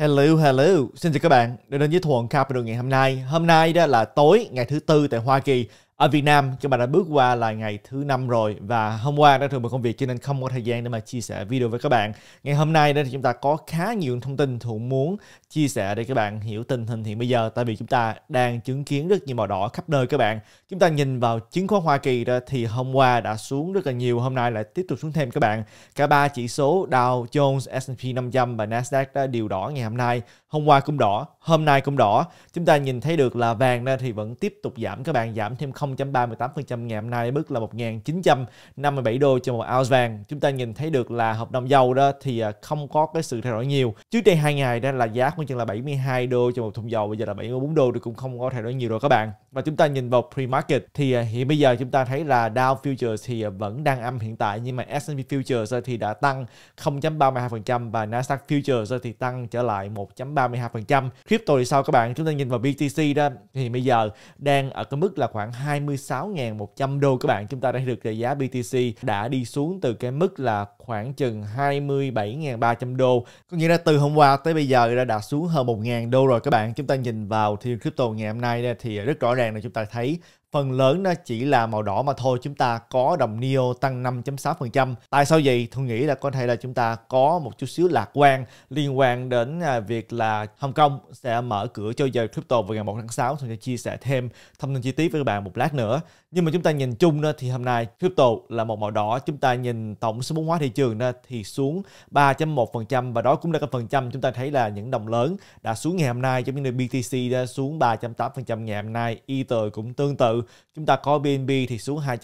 Hello, hello. Xin chào các bạn đã đến với Thuận Capital ngày hôm nay. Hôm nay đó là tối ngày thứ tư tại Hoa Kỳ ở Việt Nam các bạn đã bước qua là ngày thứ năm rồi và hôm qua đã thường bận công việc cho nên không có thời gian để mà chia sẻ video với các bạn. Ngày hôm nay đây thì chúng ta có khá nhiều thông tin thủ muốn chia sẻ để các bạn hiểu tình hình hiện bây giờ tại vì chúng ta đang chứng kiến rất nhiều màu đỏ khắp nơi các bạn. Chúng ta nhìn vào chứng khoán Hoa Kỳ đó thì hôm qua đã xuống rất là nhiều, hôm nay lại tiếp tục xuống thêm các bạn. Cả ba chỉ số Dow Jones, S&P 500 và Nasdaq đã đều đỏ ngày hôm nay. Hôm qua cũng đỏ, hôm nay cũng đỏ. Chúng ta nhìn thấy được là vàng đó thì vẫn tiếp tục giảm các bạn, giảm thêm không. 0.38% ngày hôm nay mức là 1.957 đô cho một ounce vàng. Chúng ta nhìn thấy được là hợp đồng dầu đó thì à, không có cái sự thay đổi nhiều. Trước đây hai ngày đó là giá khoảng chừng là 72 đô cho một thùng dầu, bây giờ là 74 đô thì cũng không có thay đổi nhiều rồi các bạn. Và chúng ta nhìn vào pre-market thì à, hiện bây giờ chúng ta thấy là Dow Futures thì à, vẫn đang âm hiện tại nhưng mà S&P Futures thì đã tăng 0.32% và Nasdaq Futures thì tăng trở lại 1.32%. Crypto thì sao các bạn? Chúng ta nhìn vào BTC đó thì bây giờ đang ở cái mức là khoảng 20 26.100 đô các bạn chúng ta đã được giá BTC đã đi xuống từ cái mức là khoảng chừng 27.300 đô có nghĩa là từ hôm qua tới bây giờ đã đạt xuống hơn 1.000 đô rồi các bạn chúng ta nhìn vào thiên crypto ngày hôm nay thì rất rõ ràng là chúng ta thấy phần lớn nó chỉ là màu đỏ mà thôi chúng ta có đồng NIO tăng 5.6% tại sao vậy tôi nghĩ là có thể là chúng ta có một chút xíu lạc quan liên quan đến à, việc là Hồng Kông sẽ mở cửa cho giờ crypto vào ngày 1 tháng 6 tôi sẽ chia sẻ thêm thông tin chi tiết với các bạn một lát nữa nhưng mà chúng ta nhìn chung thì hôm nay crypto là một màu đỏ chúng ta nhìn tổng số vốn hóa thị trường thì xuống 3.1% và đó cũng là cái phần trăm chúng ta thấy là những đồng lớn đã xuống ngày hôm nay giống như là BTC đã xuống 3.8% ngày hôm nay Ether cũng tương tự chúng ta có BNB thì xuống 2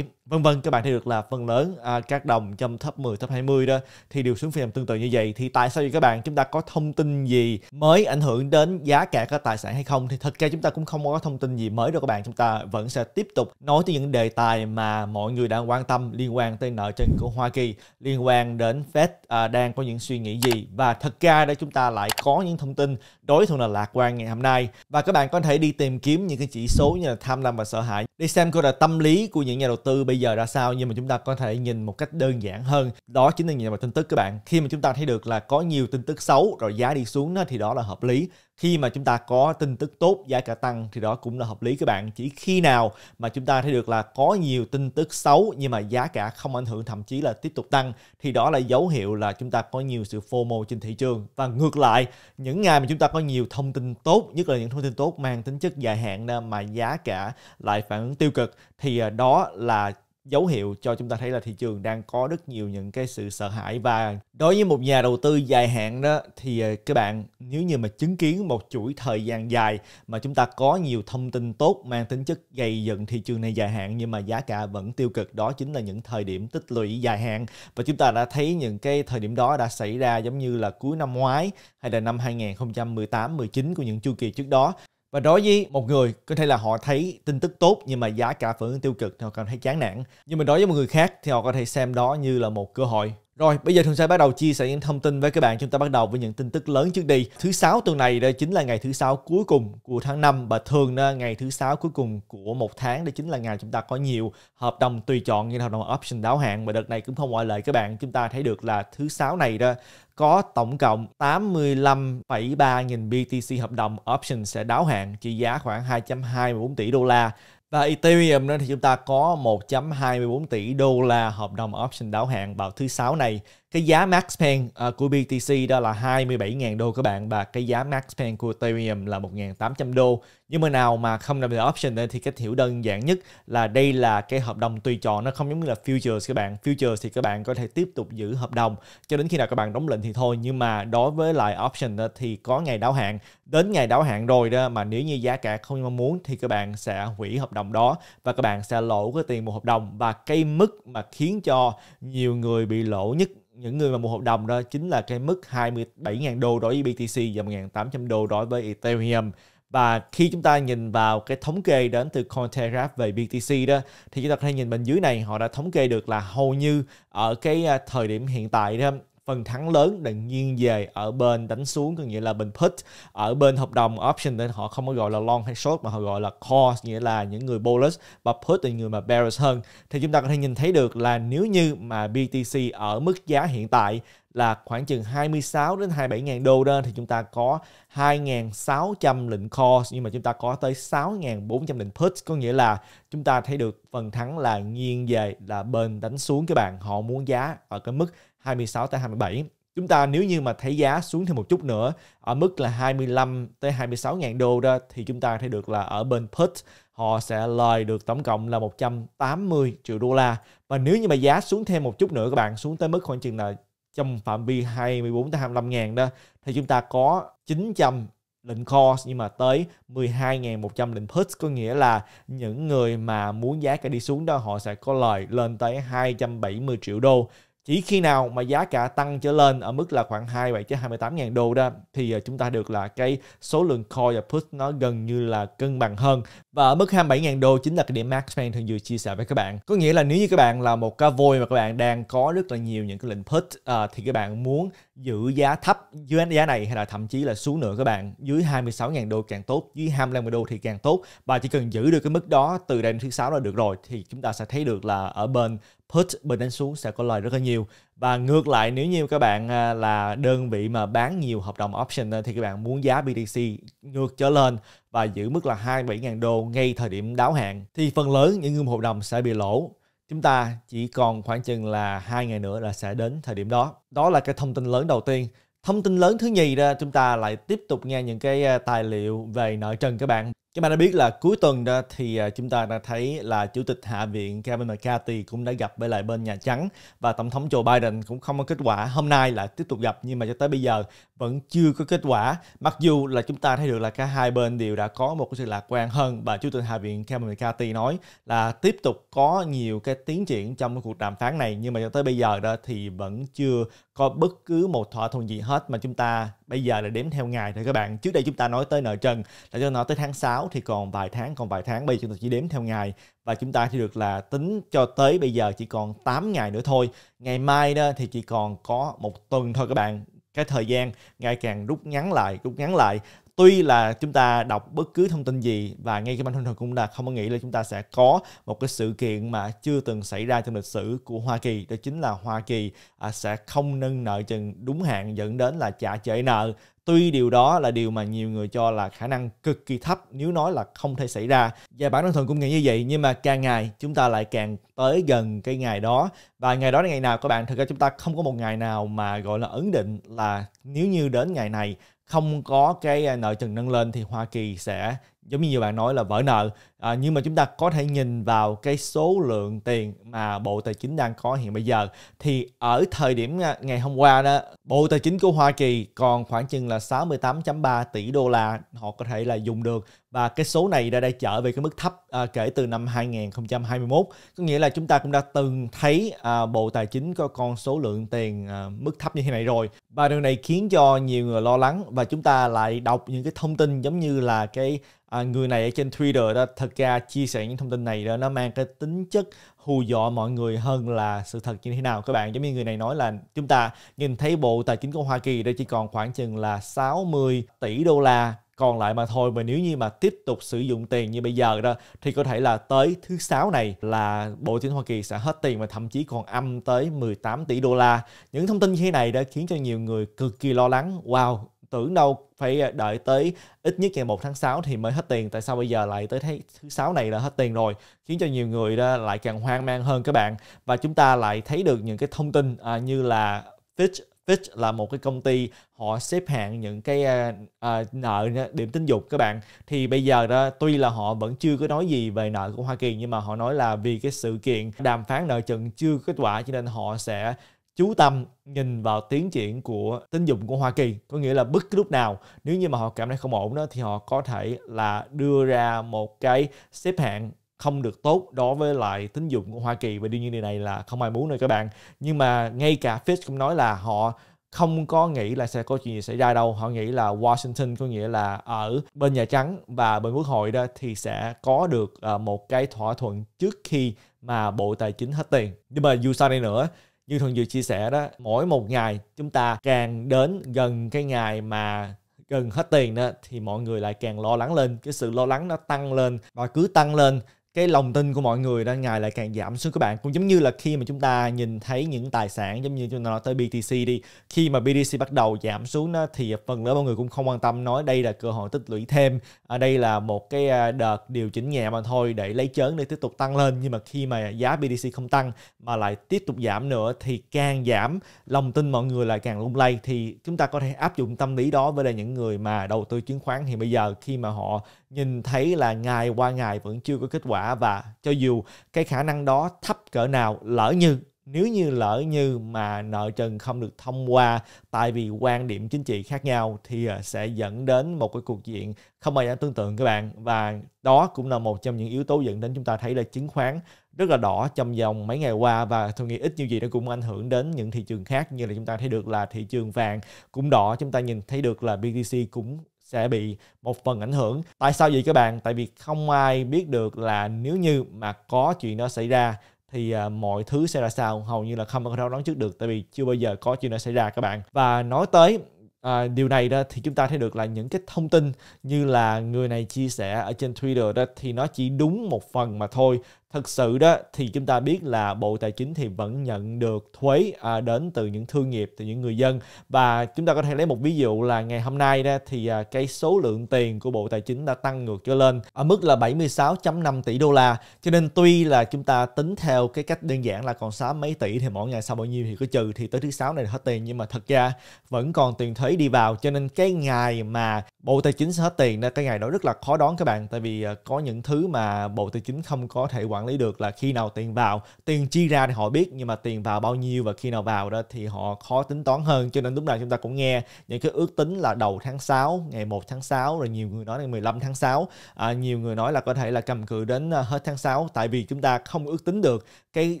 vân vân các bạn thấy được là phần lớn à, các đồng trong top 10, top 20 đó thì đều xuống phiên tương tự như vậy thì tại sao vậy các bạn chúng ta có thông tin gì mới ảnh hưởng đến giá cả các tài sản hay không thì thật ra chúng ta cũng không có thông tin gì mới đâu các bạn chúng ta vẫn sẽ tiếp tục nói tới những đề tài mà mọi người đang quan tâm liên quan tới nợ trên của Hoa Kỳ liên quan đến Fed à, đang có những suy nghĩ gì và thật ra đây chúng ta lại có những thông tin đối thuận là lạc quan ngày hôm nay và các bạn có thể đi tìm kiếm những cái chỉ số như là tham lam và sợ hãi đi xem coi là tâm lý của những nhà đầu tư bây giờ ra sao nhưng mà chúng ta có thể nhìn một cách đơn giản hơn đó chính là nhìn vào tin tức các bạn khi mà chúng ta thấy được là có nhiều tin tức xấu rồi giá đi xuống đó, thì đó là hợp lý khi mà chúng ta có tin tức tốt giá cả tăng thì đó cũng là hợp lý các bạn chỉ khi nào mà chúng ta thấy được là có nhiều tin tức xấu nhưng mà giá cả không ảnh hưởng thậm chí là tiếp tục tăng thì đó là dấu hiệu là chúng ta có nhiều sự FOMO trên thị trường và ngược lại những ngày mà chúng ta có nhiều thông tin tốt nhất là những thông tin tốt mang tính chất dài hạn mà giá cả lại phản ứng tiêu cực thì à, đó là dấu hiệu cho chúng ta thấy là thị trường đang có rất nhiều những cái sự sợ hãi và đối với một nhà đầu tư dài hạn đó thì ờ, các bạn nếu như mà chứng kiến một chuỗi thời gian dài mà chúng ta có nhiều thông tin tốt mang tính chất gây dựng thị trường này dài hạn nhưng mà giá cả vẫn tiêu cực đó chính là những thời điểm tích lũy dài hạn và chúng ta đã thấy những cái thời điểm đó đã xảy ra giống như là cuối năm ngoái hay là năm 2018 19 của những chu kỳ trước đó và đối với một người có thể là họ thấy tin tức tốt nhưng mà giá cả phản ứng tiêu cực thì họ cảm thấy chán nản. Nhưng mà đối với một người khác thì họ có thể xem đó như là một cơ hội rồi, bây giờ Thường sẽ bắt đầu chia sẻ những thông tin với các bạn. Chúng ta bắt đầu với những tin tức lớn trước đi. Thứ sáu tuần này đây chính là ngày thứ sáu cuối cùng của tháng 5 và thường ngày thứ sáu cuối cùng của một tháng đây chính là ngày chúng ta có nhiều hợp đồng tùy chọn như hợp đồng option đáo hạn và đợt này cũng không ngoại lệ các bạn. Chúng ta thấy được là thứ sáu này đó có tổng cộng 85,3 nghìn BTC hợp đồng option sẽ đáo hạn trị giá khoảng 2.24 tỷ đô la và Ethereum đó thì chúng ta có 1.24 tỷ đô la hợp đồng option đáo hạn vào thứ sáu này cái giá max pen uh, ờ, của BTC đó là 27.000 đô các bạn và cái giá max pen của Ethereum là 1.800 đô nhưng mà nào mà không làm ở option thì cách hiểu đơn giản nhất là đây là cái hợp đồng tùy chọn nó không giống như là futures các bạn futures thì các bạn có thể tiếp tục giữ hợp đồng cho đến khi nào các bạn đóng lệnh thì thôi nhưng mà đối với lại option thì có ngày đáo hạn đến ngày đáo hạn rồi đó mà nếu như giá cả không mong muốn thì các bạn sẽ hủy hợp đồng đó và các bạn sẽ lỗ cái tiền một hợp đồng và cái mức mà khiến cho nhiều người bị lỗ nhất những người mà mua hợp đồng đó chính là cái mức 27.000 đô đối với BTC và 1.800 đô đối với Ethereum và khi chúng ta nhìn vào cái thống kê đến từ Cointelegraph về BTC đó thì chúng ta có thể nhìn bên dưới này họ đã thống kê được là hầu như ở cái à, thời điểm hiện tại đó phần thắng lớn đương nhiên về ở bên đánh xuống có nghĩa là bên put ở bên hợp đồng option nên họ không có gọi là long hay short mà họ gọi là call nghĩa là những người bullish và put là người mà bearish hơn thì chúng ta có thể nhìn thấy được là nếu như mà BTC ở mức giá hiện tại là khoảng chừng 26 đến 27 ngàn đô đó thì chúng ta có 2.600 lệnh call nhưng mà chúng ta có tới 6.400 lệnh put có nghĩa là chúng ta thấy được phần thắng là nghiêng về là bên đánh xuống các bạn họ muốn giá ở cái mức 26 tới 27 chúng ta nếu như mà thấy giá xuống thêm một chút nữa ở mức là 25 tới 26 ngàn đô đó thì chúng ta thấy được là ở bên put họ sẽ lời được tổng cộng là 180 triệu đô la và nếu như mà giá xuống thêm một chút nữa các bạn xuống tới mức khoảng chừng là trong phạm vi 24 tới 25 ngàn đó thì chúng ta có 900 lệnh cost nhưng mà tới 12.100 lệnh put có nghĩa là những người mà muốn giá cả đi xuống đó họ sẽ có lời lên tới 270 triệu đô chỉ khi nào mà giá cả tăng trở lên ở mức là khoảng 27 tới 28 ngàn đô đó thì ờ, chúng ta được là cái số lượng call và put nó gần như là cân bằng hơn và ở mức 27 ngàn đô chính là cái điểm Max Payne thường vừa chia sẻ với các bạn có nghĩa là nếu như các bạn là một cá voi mà các bạn đang có rất là nhiều những cái lệnh put à, thì các bạn muốn giữ giá thấp dưới giá này hay là thậm chí là xuống nữa các bạn dưới 26.000 đô càng tốt dưới 25.000 đô thì càng tốt và chỉ cần giữ được cái mức đó từ đây đến thứ sáu là được rồi thì chúng ta sẽ thấy được là ở bên put bên đánh xuống sẽ có lời rất là nhiều và ngược lại nếu như các bạn à, là đơn vị mà bán nhiều hợp đồng option thì các bạn muốn giá BTC ngược trở lên và giữ mức là 27.000 đô ngay thời điểm đáo hạn thì phần lớn những người hợp đồng sẽ bị lỗ chúng ta chỉ còn khoảng chừng là hai ngày nữa là sẽ đến thời điểm đó đó là cái thông tin lớn đầu tiên thông tin lớn thứ nhì ra chúng ta lại tiếp tục nghe những cái ờ, tài liệu về nợ trần các bạn các bạn đã biết là cuối tuần đó thì à, chúng ta đã thấy là Chủ tịch Hạ viện Kevin McCarthy cũng đã gặp với lại bên Nhà Trắng và Tổng thống Joe Biden cũng không có kết quả. Hôm nay là tiếp tục gặp nhưng mà cho tới bây giờ vẫn chưa có kết quả. Mặc dù là chúng ta thấy được là cả hai bên đều đã có một sự lạc quan hơn và Chủ tịch Hạ viện Kevin McCarthy nói là tiếp tục có nhiều cái tiến triển trong cuộc đàm phán này nhưng mà cho tới bây giờ đó thì vẫn chưa có bất cứ một thỏa thuận gì hết mà chúng ta bây giờ là đếm theo ngày thôi các bạn. Trước đây chúng ta nói tới nợ trần là cho nó tới tháng 6 báo thì còn vài tháng còn vài tháng bây giờ chúng ta chỉ đếm theo ngày và chúng ta thì được là tính cho tới bây giờ chỉ còn 8 ngày nữa thôi ngày mai đó thì chỉ còn có một tuần thôi các bạn cái thời gian ngày càng rút ngắn lại rút ngắn lại tuy là chúng ta đọc bất cứ thông tin gì và ngay cái bản thân thần cũng là không có nghĩ là chúng ta sẽ có một cái sự kiện mà chưa từng xảy ra trong lịch sử của Hoa Kỳ đó chính là Hoa Kỳ à, sẽ không nâng nợ chừng đúng hạn dẫn đến là trả trễ nợ Tuy điều đó là điều mà nhiều người cho là khả năng cực kỳ thấp nếu nói là không thể xảy ra. Và bản thân thường cũng nghĩ như vậy nhưng mà càng ngày chúng ta lại càng tới gần cái ngày đó. Và ngày đó là ngày nào các bạn, thực ra chúng ta không có một ngày nào mà gọi là ấn định là nếu như đến ngày này không có cái à, nợ trần nâng lên thì Hoa Kỳ sẽ giống như nhiều bạn nói là vỡ nợ à, nhưng mà chúng ta có thể nhìn vào cái số lượng tiền mà bộ tài chính đang có hiện bây giờ thì ở thời điểm à, ngày hôm qua đó bộ tài chính của Hoa Kỳ còn khoảng chừng là 68.3 tỷ đô la họ có thể là dùng được và cái số này đã đã trở về cái mức thấp à, kể từ năm 2021 có nghĩa là chúng ta cũng đã từng thấy à, bộ tài chính có con số lượng tiền à, mức thấp như thế này rồi và điều này khiến cho nhiều người lo lắng và chúng ta lại đọc những cái thông tin giống như là cái à, người này ở trên Twitter đó thật ra chia sẻ những thông tin này đó nó mang cái tính chất hù dọa mọi người hơn là sự thật như thế nào các bạn giống như người này nói là chúng ta nhìn thấy bộ tài chính của Hoa Kỳ đây chỉ còn khoảng chừng là 60 tỷ đô la còn lại mà thôi mà nếu như mà tiếp tục sử dụng tiền như bây giờ đó thì có thể là tới thứ sáu này là Bộ Chính Hoa Kỳ sẽ hết tiền và thậm chí còn âm tới 18 tỷ đô la. Những thông tin như thế này đã khiến cho nhiều người cực kỳ lo lắng. Wow, tưởng đâu phải ờ, đợi tới ít nhất ngày 1 tháng 6 thì mới hết tiền tại sao bây giờ lại tới thấy thứ sáu này là hết tiền rồi khiến cho nhiều người đó ờ, lại càng hoang mang hơn các bạn và chúng ta lại thấy được những cái thông tin à, như là Fitch Fitch là một cái công ty họ xếp hạng những cái à, à, nợ điểm tín dụng các bạn thì bây giờ đó tuy là họ vẫn chưa có nói gì về nợ của Hoa Kỳ nhưng mà họ nói là vì cái sự kiện đàm phán nợ trần chưa kết quả cho nên họ sẽ chú tâm nhìn vào tiến triển của tín dụng của Hoa Kỳ có nghĩa là bất cứ lúc nào nếu như mà họ cảm thấy không ổn đó thì họ có thể là đưa ra một cái xếp hạng không được tốt đối với lại tín dụng của Hoa Kỳ và đương nhiên điều này là không ai muốn rồi các bạn nhưng mà ngay cả Fitch cũng nói là họ không có nghĩ là sẽ có chuyện gì xảy ra đâu họ nghĩ là Washington có nghĩa là ở bên Nhà Trắng và bên Quốc hội đó thì sẽ có được ờ, một cái thỏa thuận trước khi mà Bộ Tài chính hết tiền nhưng mà dù sao đây nữa như thường dự chia sẻ đó mỗi một ngày chúng ta càng đến gần cái ngày mà gần hết tiền đó thì mọi người lại càng lo lắng lên cái sự lo lắng nó tăng lên và cứ tăng lên cái lòng tin của mọi người đang ngày lại càng giảm xuống các bạn cũng giống như là khi mà chúng ta nhìn thấy những tài sản giống như chúng ta nói tới BTC đi khi mà BTC bắt đầu giảm xuống đó, thì phần lớn mọi người cũng không quan tâm nói đây là cơ hội tích lũy thêm ở à, đây là một cái à, đợt điều chỉnh nhẹ mà thôi để lấy chớn để tiếp tục tăng lên nhưng mà khi mà giá BTC không tăng mà lại tiếp tục giảm nữa thì càng giảm lòng tin mọi người lại càng lung lay thì chúng ta có thể áp dụng tâm lý đó với lại những người mà đầu tư chứng khoán thì bây giờ khi mà họ nhìn thấy là ngày qua ngày vẫn chưa có kết quả quả và cho dù cái khả năng đó thấp cỡ nào lỡ như nếu như lỡ như mà nợ trần không được thông qua tại vì quan điểm chính trị khác nhau thì à, sẽ dẫn đến một cái cuộc diện không bao giờ tương tự các bạn và đó cũng là một trong những yếu tố dẫn đến chúng ta thấy là chứng khoán rất là đỏ trong vòng mấy ngày qua và tôi nghĩ ít như gì nó cũng ảnh hưởng đến những thị trường khác như là chúng ta thấy được là thị trường vàng cũng đỏ chúng ta nhìn thấy được là BTC cũng sẽ bị một phần ảnh hưởng. Tại sao vậy các bạn? Tại vì không ai biết được là nếu như mà có chuyện đó xảy ra thì à, mọi thứ sẽ ra sao hầu như là không có thể đoán trước được tại vì chưa bao giờ có chuyện đó xảy ra các bạn và nói tới À, điều này đó thì chúng ta thấy được là những cái thông tin như là người này chia sẻ ở trên Twitter đó thì nó chỉ đúng một phần mà thôi thực sự đó thì chúng ta biết là Bộ Tài chính thì vẫn nhận được thuế à, đến từ những thương nghiệp từ những người dân và chúng ta có thể lấy một ví dụ là ngày hôm nay đó thì à, cái số lượng tiền của Bộ Tài chính đã tăng ngược trở lên ở mức là 76.5 tỷ đô la cho nên tuy là chúng ta tính theo cái cách đơn giản là còn sáu mấy tỷ thì mỗi ngày sau bao nhiêu thì cứ trừ thì tới thứ sáu này là hết tiền nhưng mà thật ra vẫn còn tiền thuế đi vào cho nên cái ngày mà Bộ Tài chính sẽ hết tiền nên cái ngày đó rất là khó đón các bạn tại vì à, có những thứ mà Bộ Tài chính không có thể quản lý được là khi nào tiền vào, tiền chi ra thì họ biết nhưng mà tiền vào bao nhiêu và khi nào vào đó thì họ khó tính toán hơn cho nên lúc nào chúng ta cũng nghe những cái ước tính là đầu tháng 6, ngày 1 tháng 6 rồi nhiều người nói là 15 tháng 6, à, nhiều người nói là có thể là cầm cự đến à, hết tháng 6 tại vì chúng ta không ước tính được cái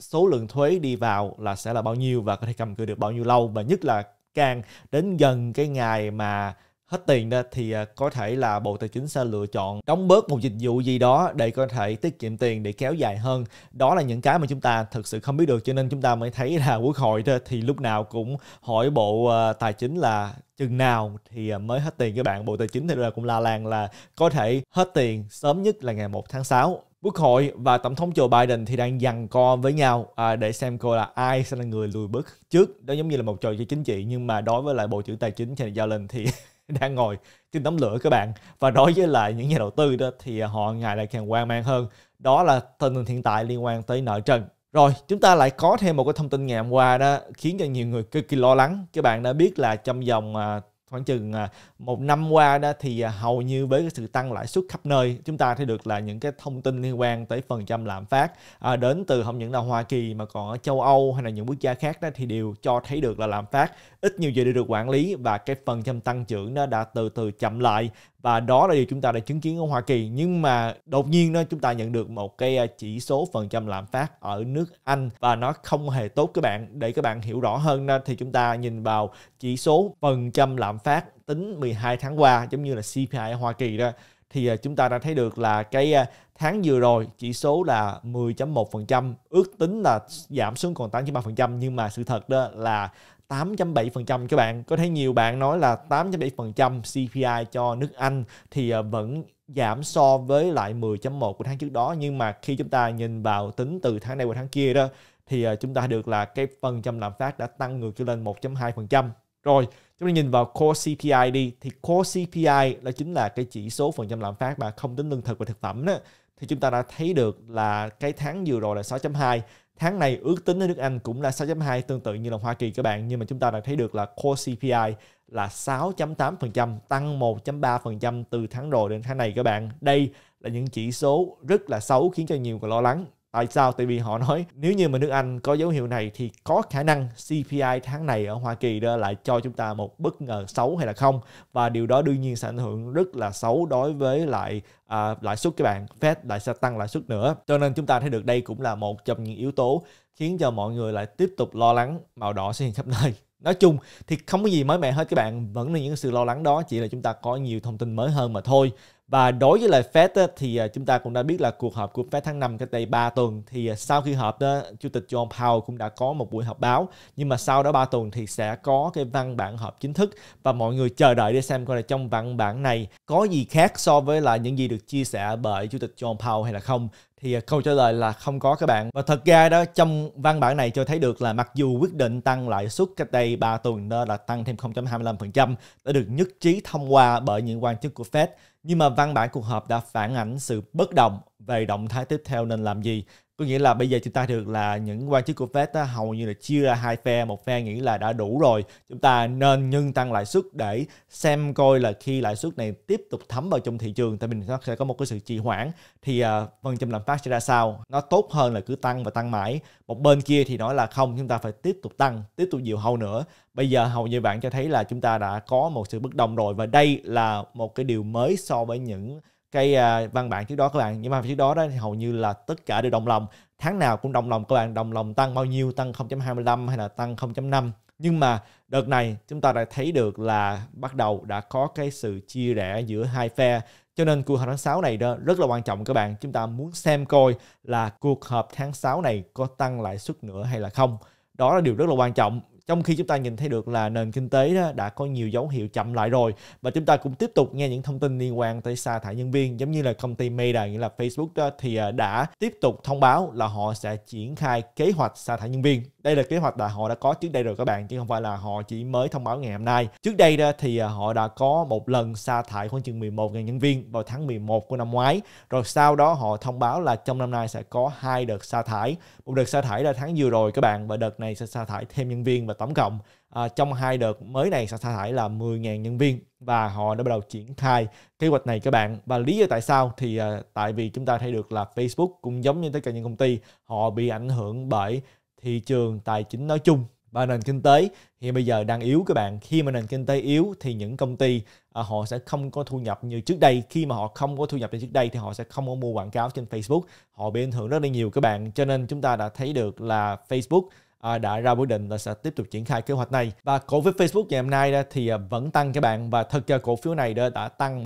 số lượng thuế đi vào là sẽ là bao nhiêu và có thể cầm cự được bao nhiêu lâu và nhất là càng đến gần cái ngày mà hết tiền ra thì à, có thể là Bộ Tài chính sẽ lựa chọn đóng bớt một dịch vụ gì đó để có thể tiết kiệm tiền để kéo dài hơn. Đó là những cái mà chúng ta thực sự không biết được cho nên chúng ta mới thấy là Quốc hội thì lúc nào cũng hỏi Bộ à, Tài chính là chừng nào thì à, mới hết tiền các bạn. Bộ Tài chính thì là cũng la làng là có thể hết tiền sớm nhất là ngày 1 tháng 6. Quốc hội và Tổng thống Joe Biden thì đang giằng co với nhau à, để xem coi là ai sẽ là người lùi bước trước. Đó giống như là một trò chơi chính trị nhưng mà đối với lại Bộ trưởng Tài chính Janet Yellen thì đang ngồi trên tấm lửa các bạn và đối với lại những nhà đầu tư đó thì à, họ ngày lại càng quan mang hơn đó là tình hình hiện tại liên quan tới nợ trần rồi chúng ta lại có thêm một cái thông tin ngày hôm qua đó khiến cho nhiều người cực kỳ lo lắng các bạn đã biết là trong vòng à, khoảng chừng à, một năm qua đó thì à, hầu như với cái sự tăng lãi suất khắp nơi chúng ta thấy được là những cái thông tin liên quan tới phần trăm lạm phát à, đến từ không những là Hoa Kỳ mà còn ở châu Âu hay là những quốc gia khác đó thì đều cho thấy được là lạm phát ít nhiều gì đều được quản lý và cái phần trăm tăng trưởng nó đã từ từ chậm lại và đó là điều chúng ta đã chứng kiến ở Hoa Kỳ nhưng mà đột nhiên đó chúng ta nhận được một cái à, chỉ số phần trăm lạm phát ở nước Anh và nó không hề tốt các bạn để các bạn hiểu rõ hơn đó, thì chúng ta nhìn vào chỉ số phần trăm lạm phát tính 12 tháng qua giống như là CPI ở Hoa Kỳ đó thì à, chúng ta đã thấy được là cái à, tháng vừa rồi chỉ số là 10.1%, ước tính là giảm xuống còn 8.3% nhưng mà sự thật đó là 8.7% các bạn. Có thấy nhiều bạn nói là 8.7% CPI cho nước Anh thì à, vẫn giảm so với lại 10.1 của tháng trước đó nhưng mà khi chúng ta nhìn vào tính từ tháng này qua tháng kia đó thì chúng ta được là cái phần trăm lạm phát đã tăng ngược cho lên 1.2%. Rồi, chúng ta nhìn vào Core CPI đi. Thì Core CPI là chính là cái chỉ số phần trăm lạm phát mà không tính lương thực và thực phẩm đó. Thì chúng ta đã thấy được là cái tháng vừa rồi là 6.2. Tháng này ước tính ở nước Anh cũng là 6.2 tương tự như là Hoa Kỳ các bạn. Nhưng mà chúng ta đã thấy được là Core CPI là 6.8%, tăng 1.3% từ tháng rồi đến tháng này các bạn. Đây là những chỉ số rất là xấu khiến cho nhiều người lo lắng. Tại sao? Tại vì họ nói nếu như mà nước Anh có dấu hiệu này thì có khả năng CPI tháng này ở Hoa Kỳ đó lại cho chúng ta một bất ngờ xấu hay là không và điều đó đương nhiên sẽ ảnh hưởng rất là xấu đối với lại à, lãi suất các bạn Fed lại sẽ tăng lãi suất nữa cho nên chúng ta thấy được đây cũng là một trong những yếu tố khiến cho mọi người lại tiếp tục lo lắng màu đỏ xuất hiện khắp nơi nói chung thì không có gì mới mẻ hết các bạn vẫn là những sự lo lắng đó chỉ là chúng ta có nhiều thông tin mới hơn mà thôi và đối với lại Fed thì à, chúng ta cũng đã biết là cuộc họp của Fed tháng 5 cách đây 3 tuần thì à, sau khi họp đó Chủ tịch John Powell cũng đã có một buổi họp báo nhưng mà sau đó 3 tuần thì sẽ có cái văn bản họp chính thức và mọi người chờ đợi để xem coi là trong văn bản này có gì khác so với là những gì được chia sẻ bởi Chủ tịch John Powell hay là không thì à, câu trả lời là không có các bạn. Và thật ra đó trong văn bản này cho thấy được là mặc dù quyết định tăng lãi suất cách đây 3 tuần đó là tăng thêm 0.25% đã được nhất trí thông qua bởi những quan chức của Fed, nhưng mà văn bản cuộc họp đã phản ảnh sự bất đồng về động thái tiếp theo nên làm gì có nghĩa là bây giờ chúng ta được là những quan chức của Fed á, hầu như là chia ra hai phe một phe nghĩ là đã đủ rồi chúng ta nên nhân tăng lãi suất để xem coi là khi lãi suất này tiếp tục thấm vào trong thị trường tại mình nó sẽ có một cái sự trì hoãn thì uh, phần trăm lạm phát sẽ ra sao nó tốt hơn là cứ tăng và tăng mãi một bên kia thì nói là không chúng ta phải tiếp tục tăng tiếp tục nhiều hâu nữa bây giờ hầu như bạn cho thấy là chúng ta đã có một sự bất đồng rồi và đây là một cái điều mới so với những cái uh, văn bản trước đó các bạn nhưng mà trước đó đó hầu như là tất cả đều đồng lòng tháng nào cũng đồng lòng các bạn đồng lòng tăng bao nhiêu tăng 0.25 hay là tăng 0.5 nhưng mà đợt này chúng ta đã thấy được là bắt đầu đã có cái sự chia rẽ giữa hai phe cho nên cuộc họp tháng 6 này đó rất là quan trọng các bạn chúng ta muốn xem coi là cuộc họp tháng 6 này có tăng lãi suất nữa hay là không đó là điều rất là quan trọng trong khi chúng ta nhìn thấy được là nền kinh tế đó đã có nhiều dấu hiệu chậm lại rồi và chúng ta cũng tiếp tục nghe những thông tin liên quan tới sa thải nhân viên giống như là công ty Meta nghĩa là Facebook đó, thì à, đã tiếp tục thông báo là họ sẽ triển khai kế hoạch sa thải nhân viên đây là kế hoạch là họ đã có trước đây rồi các bạn chứ không phải là họ chỉ mới thông báo ngày hôm nay trước đây đó thì à, họ đã có một lần sa thải khoảng chừng 11.000 nhân viên vào tháng 11 của năm ngoái rồi sau đó họ thông báo là trong năm nay sẽ có hai đợt sa thải một đợt sa thải là tháng vừa rồi các bạn và đợt này sẽ sa thải thêm nhân viên và tổng cộng à, trong hai đợt mới này sẽ sa thải là 10.000 nhân viên và họ đã bắt đầu triển khai kế hoạch này các bạn và lý do tại sao thì à, tại vì chúng ta thấy được là Facebook cũng giống như tất cả những công ty họ bị ảnh hưởng bởi thị trường tài chính nói chung và nền kinh tế hiện bây giờ đang yếu các bạn khi mà nền kinh tế yếu thì những công ty à, họ sẽ không có thu nhập như trước đây khi mà họ không có thu nhập như trước đây thì họ sẽ không có mua quảng cáo trên Facebook họ bị ảnh hưởng rất là nhiều các bạn cho nên chúng ta đã thấy được là Facebook À, đã ra quyết định là sẽ tiếp tục triển khai kế hoạch này. Và cổ phiếu Facebook ngày hôm nay thì à, vẫn tăng các bạn và thật ra cổ phiếu này đã tăng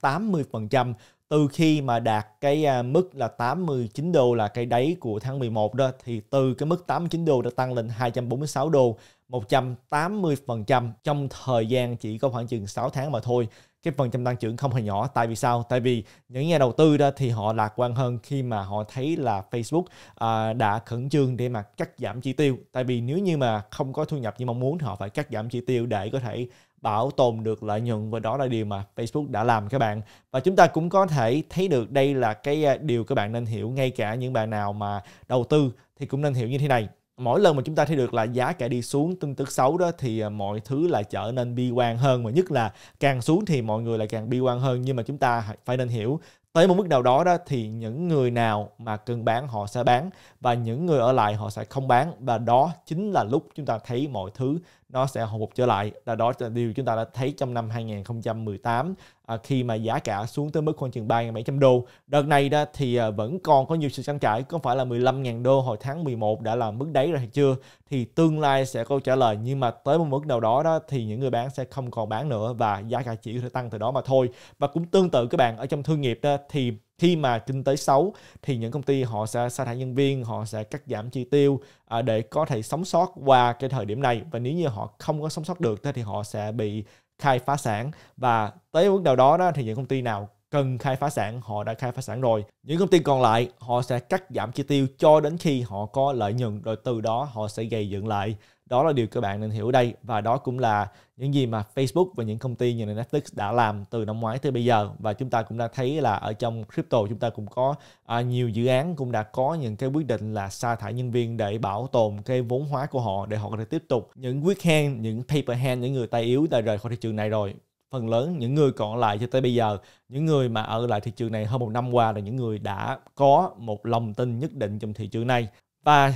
180% từ khi mà đạt cái à, mức là 89 đô là cái đáy của tháng 11 đó thì từ cái mức 89 đô đã tăng lên 246 đô 180% trong thời gian chỉ có khoảng chừng 6 tháng mà thôi. Cái phần trăm tăng trưởng không hề nhỏ. Tại vì sao? Tại vì những nhà đầu tư đó thì họ lạc quan hơn khi mà họ thấy là Facebook à, đã khẩn trương để mà cắt giảm chi tiêu. Tại vì nếu như mà không có thu nhập như mong muốn thì họ phải cắt giảm chi tiêu để có thể bảo tồn được lợi nhuận và đó là điều mà Facebook đã làm các bạn và chúng ta cũng có thể thấy được đây là cái à, điều các bạn nên hiểu ngay cả những bạn nào mà đầu tư thì cũng nên hiểu như thế này mỗi lần mà chúng ta thấy được là giá cả đi xuống tin tức xấu đó thì à, mọi thứ lại trở nên bi quan hơn mà nhất là càng xuống thì mọi người lại càng bi quan hơn nhưng mà chúng ta phải nên hiểu tới một mức nào đó đó thì những người nào mà cần bán họ sẽ bán và những người ở lại họ sẽ không bán và đó chính là lúc chúng ta thấy mọi thứ nó sẽ hồi phục trở lại là đó là điều chúng ta đã thấy trong năm 2018 à, khi mà giá cả xuống tới mức khoảng chừng 3.700 đô đợt này đó thì à, vẫn còn có nhiều sự tranh cãi. có phải là 15.000 đô hồi tháng 11 đã là mức đáy rồi hay chưa thì tương lai sẽ có trả lời nhưng mà tới một mức nào đó đó thì những người bán sẽ không còn bán nữa và giá cả chỉ có thể tăng từ đó mà thôi và cũng tương tự các bạn ở trong thương nghiệp đó thì khi mà kinh tế xấu thì những công ty họ sẽ sa thải nhân viên họ sẽ cắt giảm chi tiêu à, để có thể sống sót qua cái thời điểm này và nếu như họ không có sống sót được thì họ sẽ bị khai phá sản và tới bước đầu đó, thì những công ty nào cần khai phá sản họ đã khai phá sản rồi những công ty còn lại họ sẽ cắt giảm chi tiêu cho đến khi họ có lợi nhuận rồi từ đó họ sẽ gây dựng lại đó là điều các bạn nên hiểu đây và đó cũng là những gì mà Facebook và những công ty như Netflix đã làm từ năm ngoái tới bây giờ và chúng ta cũng đã thấy là ở trong crypto chúng ta cũng có à, nhiều dự án cũng đã có những cái quyết định là sa thải nhân viên để bảo tồn cái vốn hóa của họ để họ có thể tiếp tục những weak hand những paper hand những người tay yếu đã rời khỏi thị trường này rồi phần lớn những người còn lại cho tới bây giờ những người mà ở lại thị trường này hơn một năm qua là những người đã có một lòng tin nhất định trong thị trường này và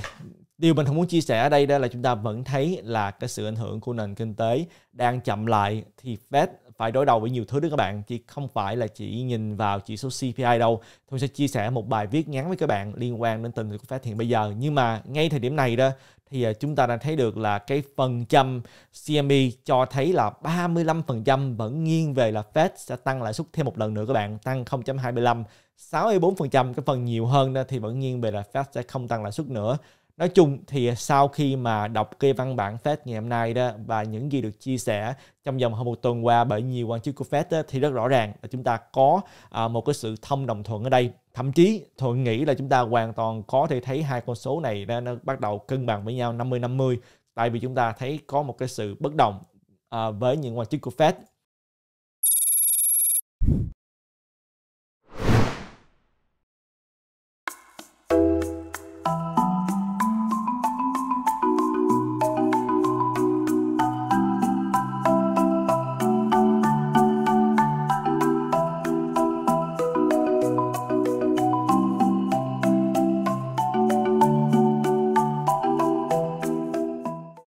điều mình không muốn chia sẻ ở đây đó là chúng ta vẫn thấy là cái sự ảnh hưởng của nền kinh tế đang chậm lại thì Fed phải đối đầu với nhiều thứ đó các bạn chứ không phải là chỉ nhìn vào chỉ số CPI đâu tôi sẽ chia sẻ một bài viết ngắn với các bạn liên quan đến tình hình của Fed hiện bây giờ nhưng mà ngay thời điểm này đó thì à, chúng ta đang thấy được là cái phần trăm CME cho thấy là 35% vẫn nghiêng về là Fed sẽ tăng lãi suất thêm một lần nữa các bạn tăng 0.25 64% cái phần nhiều hơn đó thì vẫn nghiêng về là Fed sẽ không tăng lãi suất nữa Nói chung thì sau khi mà đọc cái văn bản Fed ngày hôm nay đó và những gì được chia sẻ trong vòng hơn một tuần qua bởi nhiều quan chức của Fed đó, thì rất rõ ràng là chúng ta có à, một cái sự thông đồng thuận ở đây. Thậm chí thuận nghĩ là chúng ta hoàn toàn có thể thấy hai con số này đó, nó bắt đầu cân bằng với nhau 50-50 tại vì chúng ta thấy có một cái sự bất đồng à, với những quan chức của Fed